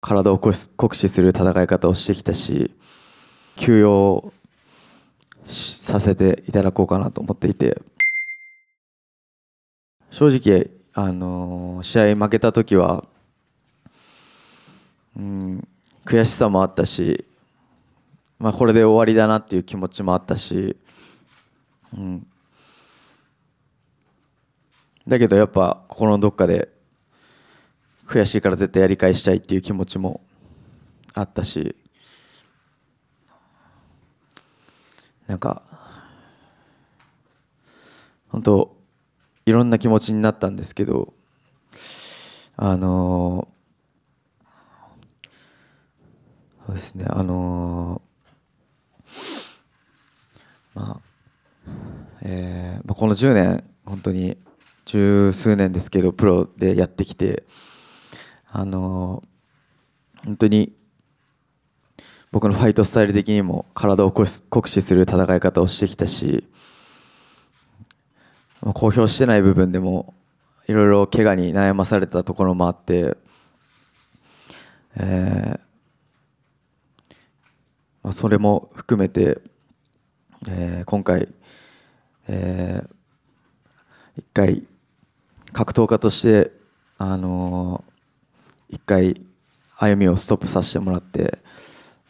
体を酷使する戦い方をしてきたし、休養させていただこうかなと思っていて、正直、あの試合負けた時は、うん、悔しさもあったし、まあ、これで終わりだなっていう気持ちもあったし、うん、だけどやっぱ心のどっかで悔しいから絶対やり返したいっていう気持ちもあったしなんか本当いろんな気持ちになったんですけどあのそうですねあのまあえー、この10年本当に十数年ですけどプロでやってきてあの本当に僕のファイトスタイル的にも体を酷使する戦い方をしてきたし公表してない部分でもいろいろ怪我に悩まされたところもあって、えーまあ、それも含めて、えー、今回、えー、一回格闘家として、あのー一回歩みをストップさせてもらって、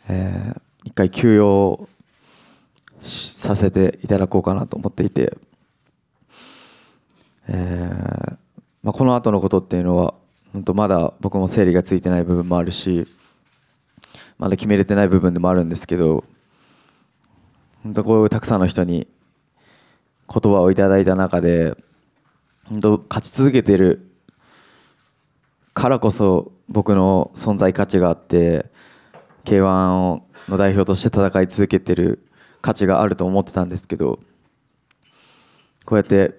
えー、一回休養させていただこうかなと思っていて、えーまあ、この後のことっていうのは本当まだ僕も整理がついてない部分もあるしまだ決めれてない部分でもあるんですけど本当こういうたくさんの人に言葉をいただいた中で本当勝ち続けているからこそ僕の存在価値があって k 1の代表として戦い続けてる価値があると思ってたんですけどこうやって、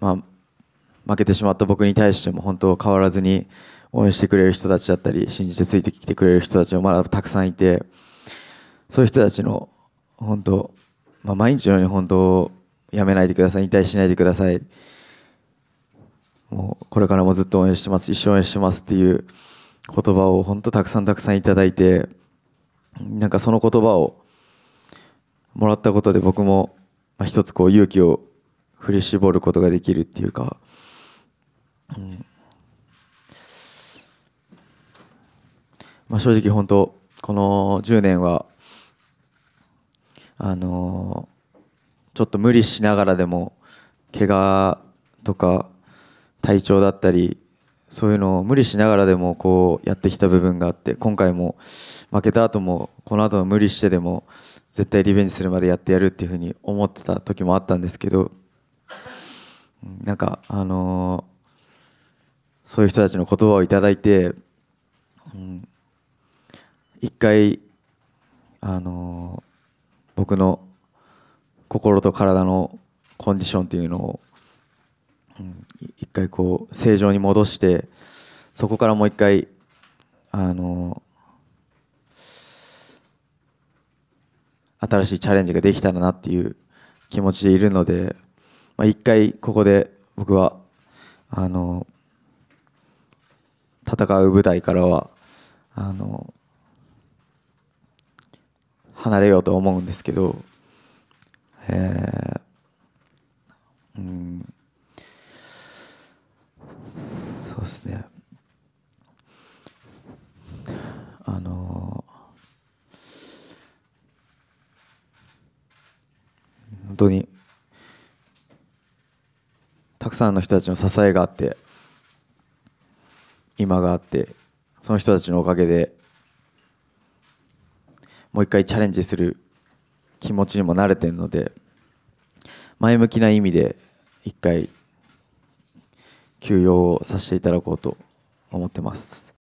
まあ、負けてしまった僕に対しても本当変わらずに応援してくれる人たちだったり信じてついてきてくれる人たちもまだたくさんいてそういう人たちの本当、まあ、毎日のように本当やめないでください引退しないでくださいもうこれからもずっと応援してます、一生応援してますっていう言葉を本当たくさんたくさんいただいて、なんかその言葉をもらったことで僕も一つこう勇気を振り絞ることができるっていうか、うん、まあ、正直本当この10年はあのー、ちょっと無理しながらでも怪我とか体調だったりそういうのを無理しながらでもこうやってきた部分があって今回も負けた後もこの後は無理してでも絶対リベンジするまでやってやるっていうふうに思ってた時もあったんですけどなんかあのそういう人たちの言葉をいただいて、うん、一回あの僕の心と体のコンディションっていうのを一回こう正常に戻してそこからもう一回あの新しいチャレンジができたらなっていう気持ちでいるので、まあ、一回ここで僕はあの戦う舞台からはあの離れようと思うんですけど、えーですねあの本当にたくさんの人たちの支えがあって今があってその人たちのおかげでもう一回チャレンジする気持ちにも慣れてるので前向きな意味で一回休養をさせていただこうと思ってます。